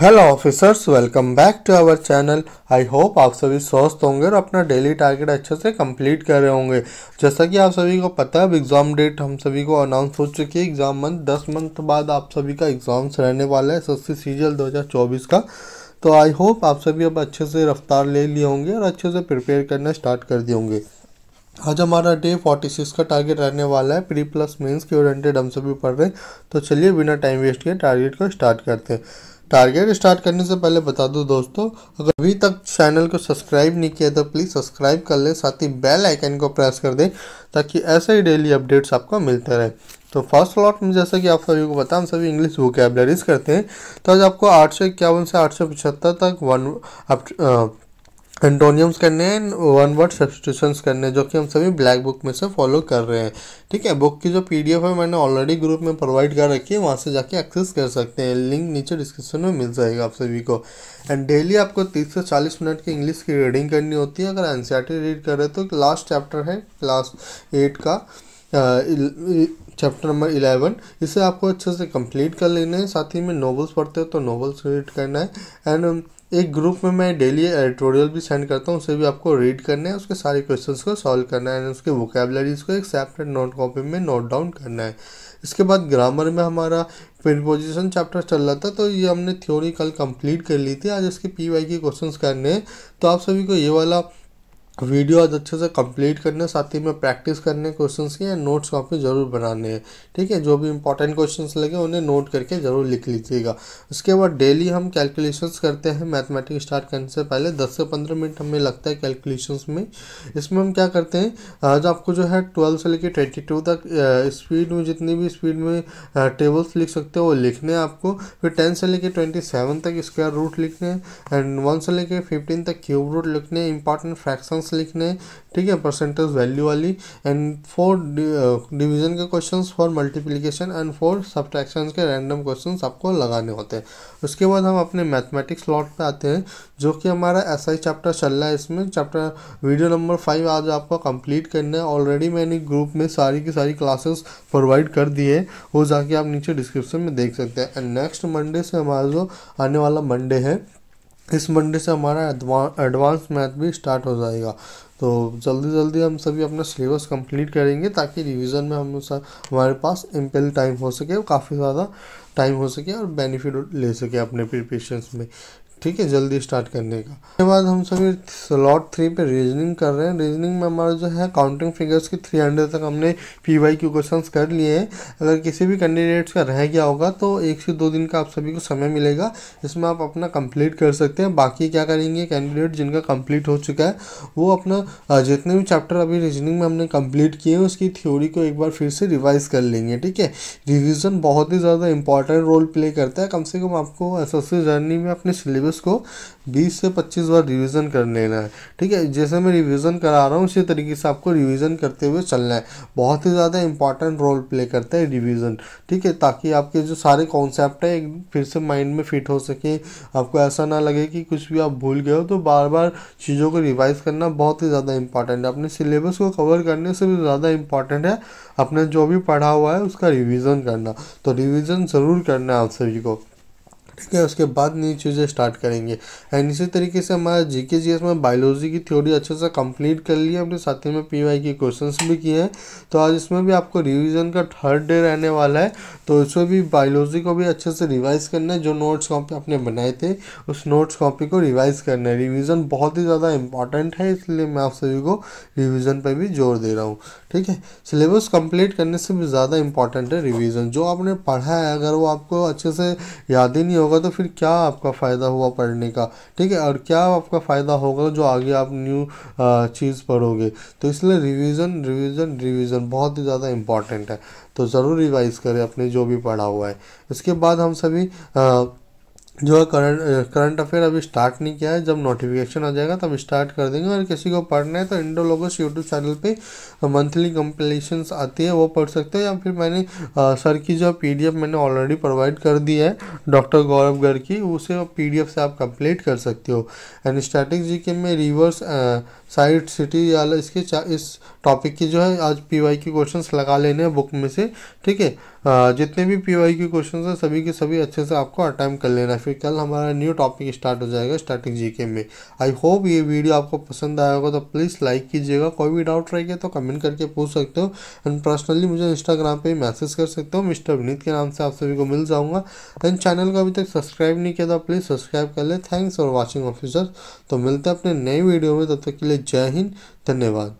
hello officers welcome back to our channel I hope आप सभी स्वस्थ होंगे और अपना डेली टारगेट अच्छे से कंप्लीट कर रहे होंगे जैसा कि आप सभी को पता है अब एग्ज़ाम डेट हम सभी को अनाउंस हो चुकी है एग्ज़ाम मंथ दस मंथ बाद आप सभी का एग्ज़ाम्स रहने वाला है एस एस सीजल 2024 का तो आई होप आप सभी अब अच्छे से रफ्तार ले लिए होंगे और अच्छे से प्रिपेयर करना स्टार्ट कर दिए होंगे आज हमारा डे फोर्टी सिक्स का टारगेट रहने वाला है प्री प्लस मेंस के ओरिएंटेड हम सभी पढ़ रहे हैं तो चलिए बिना टाइम वेस्ट किए टारगेट को स्टार्ट करते हैं टारगेट स्टार्ट करने से पहले बता दूं दोस्तों अगर अभी तक चैनल को सब्सक्राइब नहीं किया तो प्लीज़ सब्सक्राइब कर लें साथ ही बेल आइकन को प्रेस कर दें ताकि ऐसे ही डेली अपडेट्स आपको मिलते रहे तो फर्स्ट स्लॉट में जैसा कि आप सभी को पता हम सभी इंग्लिश वोकेबलरीज करते हैं तो आज आपको आठ से इक्यावन से आठ सौ पचहत्तर तक वन एंटोनियम्स करने हैं वन वर्ड सब्सटीट्यूशंस करने जो कि हम सभी ब्लैक बुक में से फॉलो कर रहे हैं ठीक है बुक की जो पीडीएफ है मैंने ऑलरेडी ग्रुप में प्रोवाइड कर रखी है वहाँ से जाके एक्सेस कर सकते हैं लिंक नीचे डिस्क्रिप्शन में मिल जाएगा आप सभी को एंड डेली आपको तीस से चालीस मिनट की इंग्लिश की रीडिंग करनी होती है अगर एन रीड कर रहे तो लास्ट चैप्टर है क्लास एट का चैप्टर नंबर इलेवन इसे आपको अच्छे से कंप्लीट कर लेना है साथ ही में नॉवल्स पढ़ते हो तो नॉवल्स रीड करना है एंड एक ग्रुप में मैं डेली एडिटोरियल भी सेंड करता हूँ उसे भी आपको रीड करना है उसके सारे क्वेश्चंस को सॉल्व करना है उसके वोकेबलरीज को एक सेपरेट नोट कॉपी में नोट डाउन करना है इसके बाद ग्रामर में हमारा प्रिपोजिशन चैप्टर चल रहा था तो ये हमने थ्योरी कल कंप्लीट कर ली थी आज इसके पी वाई के क्वेश्चन करने हैं तो आप सभी को ये वाला वीडियो आज अच्छे से कंप्लीट करने साथ ही में प्रैक्टिस करने क्वेश्चंस के नोट्स कॉपी ज़रूर बनाने हैं ठीक है जो भी इंपॉर्टेंट क्वेश्चंस लगे उन्हें नोट करके ज़रूर लिख लीजिएगा उसके बाद डेली हम कैलकुलेशंस करते हैं मैथमेटिक्स स्टार्ट करने से पहले 10 से 15 मिनट हमें लगता है कैलकुलेशंस में इसमें हम क्या करते हैं आज आपको जो है ट्वेल्व से लेकर ट्वेंटी तक स्पीड में जितनी भी स्पीड में टेबल्स लिख सकते हो वो लिखने हैं आपको फिर टेन से लेकर ट्वेंटी तक स्क्वायर रूट लिखने एंड वन से लेकर फिफ्टीन तक क्यूब रूट लिखने इंपॉर्टेंट फ्रैक्शंस क्वेश्चंस लिखने ठीक है परसेंटेज वैल्यू वाली एंड फोर डिवीजन के questions for multiplication and for subtraction के रैंडम क्वेश्चंस आपको लगाने होते हैं उसके बाद हम अपने मैथमेटिक्स लॉट पे आते हैं जो कि हमारा ऐसा ही चैप्टर चल रहा है इसमें चैप्टर वीडियो नंबर फाइव आज आपको कंप्लीट करना है ऑलरेडी मैंने ग्रुप में सारी की सारी क्लासेस प्रोवाइड कर दिए है वो जाके आप नीचे डिस्क्रिप्शन में देख सकते हैं एंड नेक्स्ट मंडे से हमारा जो आने वाला मंडे है इस मंडे से हमारा एडवांस मैथ भी स्टार्ट हो जाएगा तो जल्दी जल्दी हम सभी अपना सिलेबस कंप्लीट करेंगे ताकि रिवीजन में हम हमारे पास एम्पल टाइम हो सके काफ़ी ज़्यादा टाइम हो सके और बेनिफिट ले सके अपने प्रिपरेशन में ठीक है जल्दी स्टार्ट करने का उसके बाद हम सभी स्लॉट थ्री पे रीजनिंग कर रहे हैं रीजनिंग में हमारा जो है काउंटिंग फिगर्स की थ्री हंड्रेड तक हमने पी वाई क्यू क्वेश्चन कर लिए हैं अगर किसी भी कैंडिडेट्स का रह गया होगा तो एक से दो दिन का आप सभी को समय मिलेगा इसमें आप अपना कंप्लीट कर सकते हैं बाकी क्या करेंगे कैंडिडेट जिनका कंप्लीट हो चुका है वो अपना जितने भी चैप्टर अभी रीजनिंग में हमने कंप्लीट किए हैं उसकी थ्योरी को एक बार फिर से रिवाइज कर लेंगे ठीक है रिविज़न बहुत ही ज़्यादा इंपॉर्टेंट रोल प्ले करता है कम से कम आपको एस जर्नी में अपने सिलेबस सिलेबस को 20 से 25 बार रिवीजन कर लेना है ठीक है जैसे मैं रिवीजन करा रहा हूँ उसी तरीके से आपको रिवीजन करते हुए चलना है बहुत ही ज़्यादा इंपॉर्टेंट रोल प्ले करता है रिवीजन ठीक है ताकि आपके जो सारे कॉन्सेप्ट हैं फिर से माइंड में फिट हो सके आपको ऐसा ना लगे कि कुछ भी आप भूल गए हो तो बार बार चीज़ों को रिवाइज करना बहुत ही ज़्यादा इंपॉर्टेंट है अपने सिलेबस को कवर करने से भी ज़्यादा इंपॉर्टेंट है अपने जो भी पढ़ा हुआ है उसका रिविज़न करना तो रिविज़न ज़रूर करना है आप सभी को ठीक है उसके बाद नई चीज़ें स्टार्ट करेंगे एंड इसी तरीके से हमारा जी के जी एस में बायोलॉजी की थ्योरी अच्छे से कंप्लीट कर ली है हमने साथ ही में पी वाई के क्वेश्चन भी किए हैं तो आज इसमें भी आपको रिविज़न का थर्ड डे रहने वाला है तो इसमें भी बायोलॉजी को भी अच्छे से रिवाइज़ करना है जो नोट्स कॉपी आपने बनाए थे उस नोट्स कॉपी को रिवाइज़ करना है रिविज़न बहुत ही ज़्यादा इंपॉर्टेंट है इसलिए मैं आप सभी को रिविज़न पर भी जोर दे रहा हूँ ठीक है सिलेबस कंप्लीट करने से भी ज़्यादा इम्पॉर्टेंट है रिवीजन जो आपने पढ़ा है अगर वो आपको अच्छे से याद ही नहीं होगा तो फिर क्या आपका फ़ायदा हुआ पढ़ने का ठीक है और क्या आपका फ़ायदा होगा जो आगे आप न्यू चीज़ पढ़ोगे तो इसलिए रिविज़न रिविज़न रिविज़न बहुत ही ज़्यादा इम्पॉर्टेंट है तो ज़रूर रिवाइज़ करें अपने जो भी पढ़ा हुआ है इसके बाद हम सभी आ, जो है करंट करंट अफेयर अभी स्टार्ट नहीं किया है जब नोटिफिकेशन आ जाएगा तब स्टार्ट कर देंगे और किसी को पढ़ना है तो इंडो लोगोस यूट्यूब चैनल पे मंथली कंपलेशन आती है वो पढ़ सकते हो या फिर मैंने आ, सर की जो पीडीएफ मैंने ऑलरेडी प्रोवाइड कर दी है डॉक्टर गौरव गर्ग की उसे पी से आप कंप्लीट कर सकते हो एंड स्टैटिक जी के में रिवर्स आ, साइट सिटी या इसके इस टॉपिक की जो है आज पी वाई के क्वेश्चन लगा लेने हैं बुक में से ठीक है जितने भी पी वाई के क्वेश्चन हैं सभी के सभी अच्छे से आपको अटैम्प्ट कर लेना है फिर कल हमारा न्यू टॉपिक स्टार्ट हो जाएगा स्टार्टिंग जीके में आई होप ये वीडियो आपको पसंद आया होगा तो प्लीज़ लाइक कीजिएगा कोई भी डाउट रहेगा तो कमेंट करके पूछ सकते हो एंड पर्सनली मुझे इंस्टाग्राम पर मैसेज कर सकते हो मिस्टर विनीत के नाम से आप सभी को मिल जाऊँगा एंड चैनल को अभी तक सब्सक्राइब नहीं किया था प्लीज़ सब्सक्राइब कर ले थैंक्स फॉर वॉचिंग ऑफिसर तो मिलते हैं अपने नए वीडियो में तब तक के लिए जय हिंद धन्यवाद